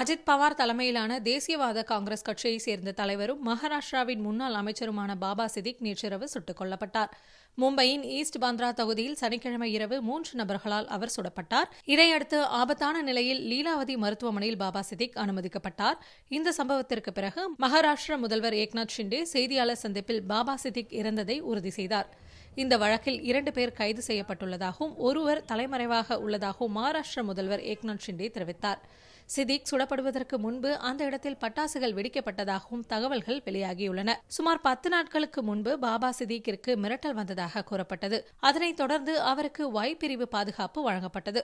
அஜித் பவார் தலைமையிலான தேசியவாத காங்கிரஸ் கட்சியை சேர்ந்த தலைவரும் மகாராஷ்டிராவின் முன்னாள் அமைச்சருமான பாபா சிதிக் நேற்றிரவு சுட்டுக் கொல்லப்பட்டார் மும்பையின் ஈஸ்ட் பாந்திரா தொகுதியில் சனிக்கிழமை இரவு மூன்று நபர்களால் அவர் சுடப்பட்டார் இதையடுத்து ஆபத்தான நிலையில் லீலாவதி மருத்துவமனையில் பாபா சிதிக் அனுமதிக்கப்பட்டார் இந்த சம்பவத்திற்கு பிறகு மகாராஷ்டிர முதல்வர் ஏக்நாத் ஷிண்டே செய்தியாளர் சந்திப்பில் பாபா சிதிக் இறந்ததை உறுதி செய்தார் இந்த வழக்கில் இரண்டு பேர் கைது செய்யப்பட்டுள்ளதாகவும் ஒருவர் தலைமறைவாக உள்ளதாகவும் மகாராஷ்டிர முதல்வர் ஏக்நாத் ஷிண்டே தெரிவித்தாா் சிதிக் சுடப்படுவதற்கு முன்பு அந்த இடத்தில் பட்டாசுகள் வெடிக்கப்பட்டதாகவும் தகவல்கள் வெளியாகியுள்ளன சுமார் பத்து நாட்களுக்கு முன்பு பாபா சிதிக்கிற்கு மிரட்டல் வந்ததாக கூறப்பட்டது அதனைத் தொடர்ந்து அவருக்கு வாய் பிரிவு பாதுகாப்பு வழங்கப்பட்டது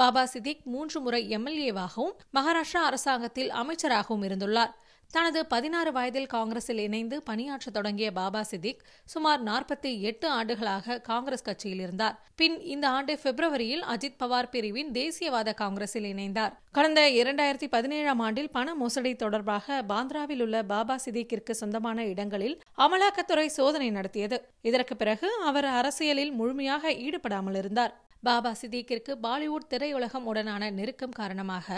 பாபா சிதிக் மூன்று முறை எம்எல்ஏவாகவும் மகாராஷ்டிரா அரசாங்கத்தில் அமைச்சராகவும் இருந்துள்ளார் தனது பதினாறு வயதில் காங்கிரஸில் இணைந்து பணியாற்ற தொடங்கிய பாபா சித்திக் சுமார் நாற்பத்தி எட்டு ஆண்டுகளாக காங்கிரஸ் கட்சியில் இருந்தார் பின் இந்த ஆண்டு பிப்ரவரியில் அஜித் பவார் பிரிவின் தேசியவாத காங்கிரஸில் இணைந்தார் கடந்த இரண்டாயிரத்தி பதினேழாம் ஆண்டில் பண மோசடி தொடர்பாக பாந்திராவில் உள்ள பாபா சிதீக்கிற்கு சொந்தமான இடங்களில் அமலாக்கத்துறை சோதனை நடத்தியது இதற்கு பிறகு அவர் அரசியலில் முழுமையாக ஈடுபடாமல் இருந்தார் பாபா சிதீக்கிற்கு பாலிவுட் திரையுலகம் உடனான நெருக்கம் காரணமாக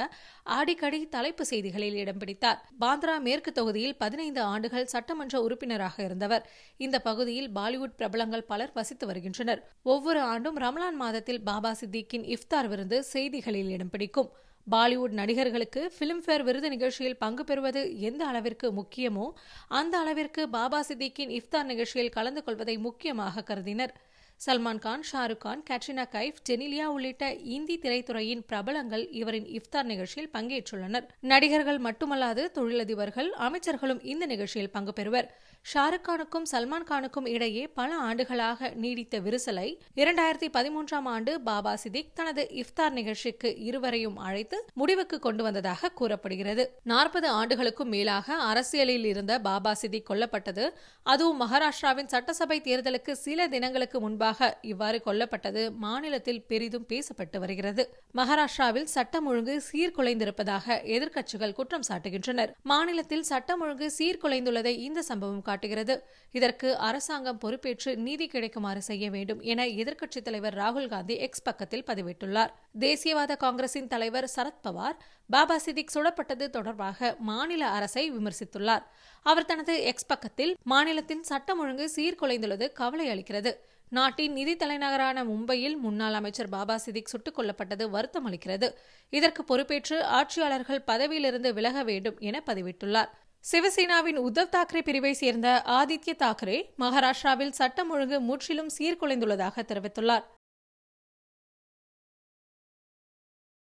அடிக்கடி தலைப்பு செய்திகளில் இடம் பிடித்தார் பாந்திரா மேற்கு தொகுதியில் பதினைந்து ஆண்டுகள் சட்டமன்ற உறுப்பினராக இருந்தவர் இந்த பகுதியில் பாலிவுட் பிரபலங்கள் பலர் வசித்து வருகின்றனர் ஒவ்வொரு ஆண்டும் ரமலான் மாதத்தில் பாபா சித்திக்கின் இஃப்தார் விருந்து செய்திகளில் இடம் பிடிக்கும் பாலிவுட் நடிகர்களுக்கு பிலிம்பேர் விருது நிகழ்ச்சியில் பங்கு பெறுவது எந்த அளவிற்கு முக்கியமோ அந்த அளவிற்கு பாபா சித்திக்கின் இஃப்தார் நிகழ்ச்சியில் கலந்து கொள்வதை முக்கியமாக கருதினர் சல்மான் கான் ஷாருக் கான் கேட்ரினா கைஃப் ஜெனிலியா உள்ளிட்ட இந்தி திரைத்துறையின் பிரபலங்கள் இவரின் இஃப்தார் நிகழ்ச்சியில் பங்கேற்றுள்ளனர் நடிகர்கள் மட்டுமல்லாது தொழிலதிபர்கள் அமைச்சர்களும் இந்த நிகழ்ச்சியில் பங்கு பெறுவர் ஷாருக் கானுக்கும் சல்மான் கானுக்கும் இடையே பல ஆண்டுகளாக நீடித்த விரிசலை இரண்டாயிரத்தி பதிமூன்றாம் ஆண்டு பாபா சிதிக் தனது இஃப்தார் நிகழ்ச்சிக்கு இருவரையும் அழைத்து முடிவுக்கு கொண்டு வந்ததாக கூறப்படுகிறது நாற்பது ஆண்டுகளுக்கும் மேலாக அரசியலில் இருந்த பாபா சிதிக் கொல்லப்பட்டது அதுவும் மகாராஷ்டிராவின் சட்டசபை தேர்தலுக்கு சில தினங்களுக்கு முன்பாக தொடர்பாக இவ்வாறு கொல்லப்பட்டது மாநிலத்தில் பெரிதும் பேசப்பட்டு வருகிறது மகாராஷ்டிராவில் சட்டம் ஒழுங்கு சீர்குலைந்திருப்பதாக எதிர்க்கட்சிகள் குற்றம் சாட்டுகின்றனர் மாநிலத்தில் சட்டம் ஒழுங்கு சீர்குலைந்துள்ளதை இந்த சம்பவம் காட்டுகிறது இதற்கு அரசாங்கம் பொறுப்பேற்று நீதி கிடைக்குமாறு செய்ய வேண்டும் என எதிர்க்கட்சித் தலைவர் ராகுல் காந்தி எக்ஸ் பக்கத்தில் பதிவிட்டுள்ளார் தேசியவாத காங்கிரசின் தலைவர் சரத்பவார் பாபா சிதிக் சுடப்பட்டது தொடர்பாக மாநில அரசை விமர்சித்துள்ளார் அவர் தனது எக்ஸ் பக்கத்தில் மாநிலத்தின் சட்டம் ஒழுங்கு சீர்குலைந்துள்ளது கவலை அளிக்கிறது நாட்டின் நிதி தலைநகரான மும்பையில் முன்னாள் அமைச்சர் பாபா சிதிக் சுட்டுக் கொல்லப்பட்டது வருத்தம் அளிக்கிறது இதற்கு பொறுப்பேற்று ஆட்சியாளர்கள் பதவியிலிருந்து விலக வேண்டும் என பதிவிட்டுள்ளார் சிவசேனாவின் உத்தவ் தாக்கரே பிரிவை சேர்ந்த ஆதித்ய தாக்கரே மகாராஷ்டிராவில் சட்டம் ஒழுங்கு முற்றிலும் சீர்குலைந்துள்ளதாக தெரிவித்துள்ளார்